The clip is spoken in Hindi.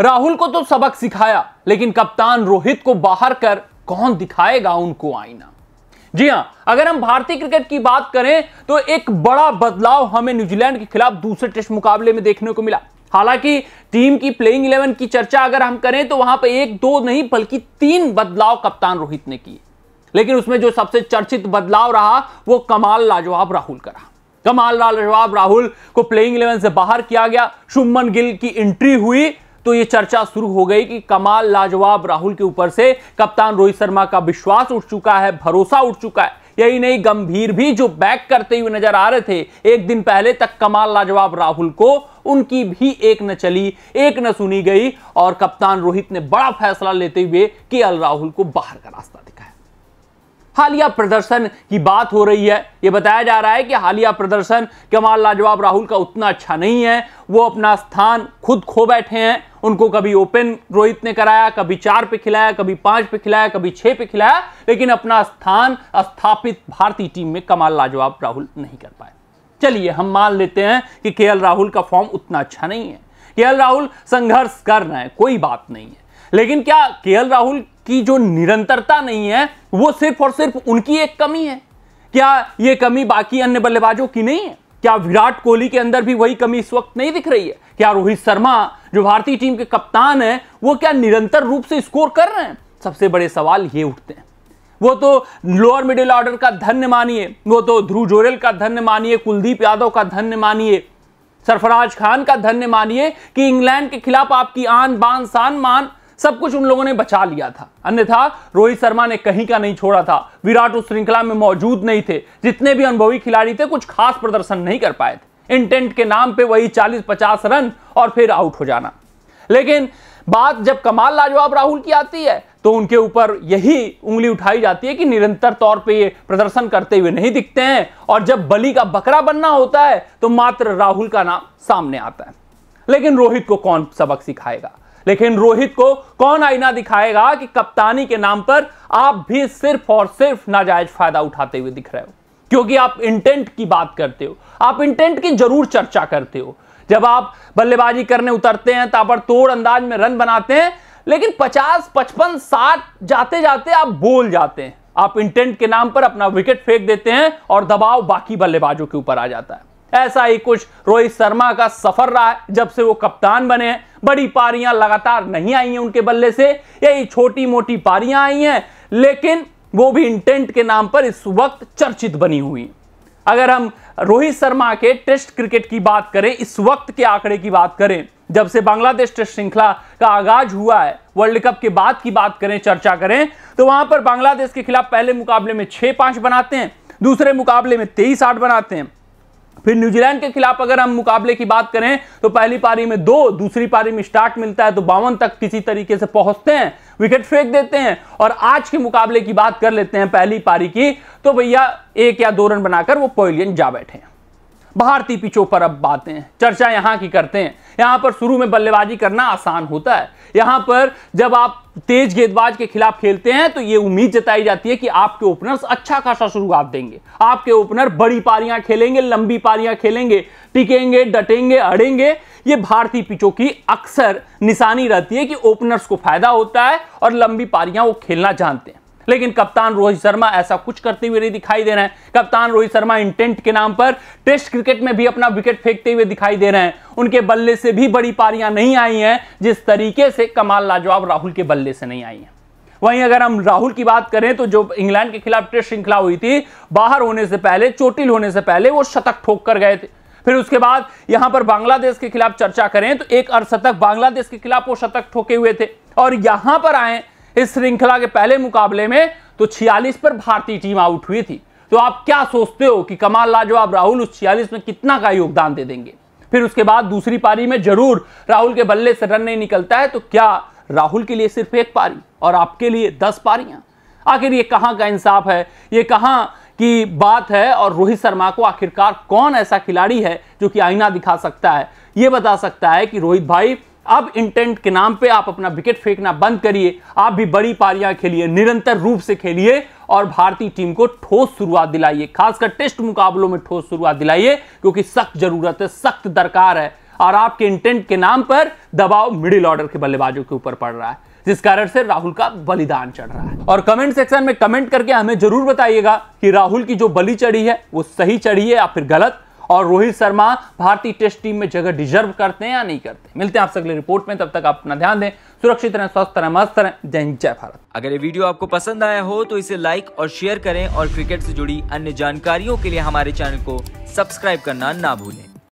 राहुल को तो सबक सिखाया लेकिन कप्तान रोहित को बाहर कर कौन दिखाएगा उनको आईना जी हां अगर हम भारतीय क्रिकेट की बात करें तो एक बड़ा बदलाव हमें न्यूजीलैंड के खिलाफ दूसरे टेस्ट मुकाबले में देखने को मिला हालांकि टीम की प्लेइंग इलेवन की चर्चा अगर हम करें तो वहां पर एक दो नहीं बल्कि तीन बदलाव कप्तान रोहित ने किए लेकिन उसमें जो सबसे चर्चित बदलाव रहा वो कमाल लाजवाब राहुल का रहा कमाल लाजवाब राहुल को प्लेइंग इलेवन से बाहर किया गया शुभमन गिल की एंट्री हुई तो ये चर्चा शुरू हो गई कि कमाल लाजवाब राहुल के ऊपर से कप्तान रोहित शर्मा का विश्वास उठ चुका है भरोसा उठ चुका है यही नहीं गंभीर भी जो बैक करते हुए नजर आ रहे थे एक दिन पहले तक कमाल लाजवाब राहुल को उनकी भी एक न चली एक न सुनी गई और कप्तान रोहित ने बड़ा फैसला लेते हुए के राहुल को बाहर का रास्ता दिखाया हालिया प्रदर्शन की बात हो रही है यह बताया जा रहा है कि हालिया प्रदर्शन कमाल लाजवाब राहुल का उतना अच्छा नहीं है वो अपना स्थान खुद खो बैठे हैं उनको कभी ओपन रोहित ने कराया कभी चार पे खिलाया कभी पांच पे खिलाया कभी छह पे खिलाया लेकिन अपना स्थान स्थापित भारतीय टीम में कमाल लाजवाब राहुल नहीं कर पाए चलिए हम मान लेते हैं कि के राहुल का फॉर्म उतना अच्छा नहीं है के राहुल संघर्ष कर रहे हैं कोई बात नहीं है लेकिन क्या के राहुल की जो निरंतरता नहीं है वो सिर्फ और सिर्फ उनकी एक कमी है क्या ये कमी बाकी अन्य बल्लेबाजों की नहीं है क्या विराट कोहली के अंदर भी वही कमी इस वक्त नहीं दिख रही है क्या रोहित शर्मा जो भारतीय टीम के कप्तान है वो क्या निरंतर रूप से स्कोर कर रहे हैं सबसे बड़े सवाल ये उठते हैं वो तो लोअर मिडिल ऑर्डर का धन्य मानिए वो तो ध्रुव जोरेल का धन्य मानिए कुलदीप यादव का धन्य मानिए सरफराज खान का धन्य मानिए कि इंग्लैंड के खिलाफ आपकी आन बान सान मान सब कुछ उन लोगों ने बचा लिया था अन्यथा रोहित शर्मा ने कहीं का नहीं छोड़ा था विराट उस श्रृंखला में मौजूद नहीं थे जितने भी अनुभवी खिलाड़ी थे कुछ खास प्रदर्शन नहीं कर पाए थे इंटेंट के नाम पे वही 40-50 रन और फिर आउट हो जाना लेकिन बात जब कमाल लाजवाब राहुल की आती है तो उनके ऊपर यही उंगली उठाई जाती है कि निरंतर तौर पे ये प्रदर्शन करते हुए नहीं दिखते हैं और जब बली का बकरा बनना होता है तो मात्र राहुल का नाम सामने आता है लेकिन रोहित को कौन सबक सिखाएगा लेकिन रोहित को कौन आईना दिखाएगा कि कप्तानी के नाम पर आप भी सिर्फ और सिर्फ नाजायज फायदा उठाते हुए दिख रहे हो क्योंकि आप इंटेंट की बात करते हो आप इंटेंट की जरूर चर्चा करते हो जब आप बल्लेबाजी करने उतरते हैं तोड़ अंदाज में रन बनाते हैं लेकिन 50, 55, 60 जाते जाते आप बोल जाते हैं आप इंटेंट के नाम पर अपना विकेट फेंक देते हैं और दबाव बाकी बल्लेबाजों के ऊपर आ जाता है ऐसा ही कुछ रोहित शर्मा का सफर रहा है जब से वो कप्तान बने हैं बड़ी पारियां लगातार नहीं आई हैं उनके बल्ले से यही छोटी मोटी पारियां आई हैं लेकिन वो भी इंटेंट के नाम पर इस वक्त चर्चित बनी हुई अगर हम रोहित शर्मा के टेस्ट क्रिकेट की बात करें इस वक्त के आंकड़े की बात करें जब से बांग्लादेश टेस्ट श्रृंखला का आगाज हुआ है वर्ल्ड कप के बाद की बात करें चर्चा करें तो वहां पर बांग्लादेश के खिलाफ पहले मुकाबले में छह पांच बनाते हैं दूसरे मुकाबले में तेईस आठ बनाते हैं फिर न्यूजीलैंड के खिलाफ अगर हम मुकाबले की बात करें तो पहली पारी में दो दूसरी पारी में स्टार्ट मिलता है तो बावन तक किसी तरीके से पहुंचते हैं विकेट फेंक देते हैं और आज के मुकाबले की बात कर लेते हैं पहली पारी की तो भैया एक या दो रन बनाकर वो पवेलियन जा बैठे हैं भारतीय पिचों पर अब बातें हैं चर्चा यहाँ की करते हैं यहाँ पर शुरू में बल्लेबाजी करना आसान होता है यहाँ पर जब आप तेज गेंदबाज के खिलाफ खेलते हैं तो ये उम्मीद जताई जाती है कि आपके ओपनर्स अच्छा खासा शुरुआत देंगे आपके ओपनर बड़ी पारियां खेलेंगे लंबी पारियां खेलेंगे टिकेंगे डटेंगे अड़ेंगे ये भारतीय पिचों की अक्सर निशानी रहती है कि ओपनर्स को फायदा होता है और लंबी पारियां वो खेलना जानते हैं लेकिन कप्तान रोहित शर्मा ऐसा कुछ करते हुए नहीं दिखाई दे रहे हैं कप्तान रोहित शर्मा इंटेंट के नाम पर टेस्ट क्रिकेट में भी अपना विकेट फेंकते हुए दिखाई दे रहे हैं उनके बल्ले से भी बड़ी पारियां नहीं आई हैं जिस तरीके से कमाल लाजवाब राहुल के बल्ले से नहीं आई हैं वहीं अगर हम राहुल की बात करें तो जो इंग्लैंड के खिलाफ टेस्ट श्रृंखला हुई थी बाहर होने से पहले चोटिल होने से पहले वो शतक ठोक कर गए थे फिर उसके बाद यहां पर बांग्लादेश के खिलाफ चर्चा करें तो एक अर्धशतक बांग्लादेश के खिलाफ वो शतक ठोके हुए थे और यहां पर आए इस श्रृंखला के पहले मुकाबले में तो 46 पर भारतीय टीम आउट हुई थी तो आप क्या सोचते हो कि कमाल लाजवाब राहुल उस छियालीस में कितना का योगदान दे देंगे फिर उसके बाद दूसरी पारी में जरूर राहुल के बल्ले से रन नहीं निकलता है तो क्या राहुल के लिए सिर्फ एक पारी और आपके लिए दस पारियां आखिर ये कहां का इंसाफ है ये कहां की बात है और रोहित शर्मा को आखिरकार कौन ऐसा खिलाड़ी है जो कि आईना दिखा सकता है ये बता सकता है कि रोहित भाई अब इंटेंट के नाम पे आप अपना विकेट फेंकना बंद करिए आप भी बड़ी पारियां खेलिए निरंतर रूप से खेलिए और भारतीय टीम को ठोस शुरुआत दिलाइए खासकर टेस्ट मुकाबलों में ठोस शुरुआत दिलाइए क्योंकि सख्त जरूरत है सख्त दरकार है और आपके इंटेंट के नाम पर दबाव मिडिल ऑर्डर के बल्लेबाजों के ऊपर पड़ रहा है जिस कारण से राहुल का बलिदान चढ़ रहा है और कमेंट सेक्शन में कमेंट करके हमें जरूर बताइएगा कि राहुल की जो बलि चढ़ी है वो सही चढ़ी है या फिर गलत और रोहित शर्मा भारतीय टेस्ट टीम में जगह डिजर्व करते हैं या नहीं करते मिलते हैं आपसे अगले रिपोर्ट में तब तक आप अपना ध्यान दें सुरक्षित रहें स्वस्थ रहें मस्त रहें जय जय भारत अगर ये वीडियो आपको पसंद आया हो तो इसे लाइक और शेयर करें और क्रिकेट से जुड़ी अन्य जानकारियों के लिए हमारे चैनल को सब्सक्राइब करना ना भूलें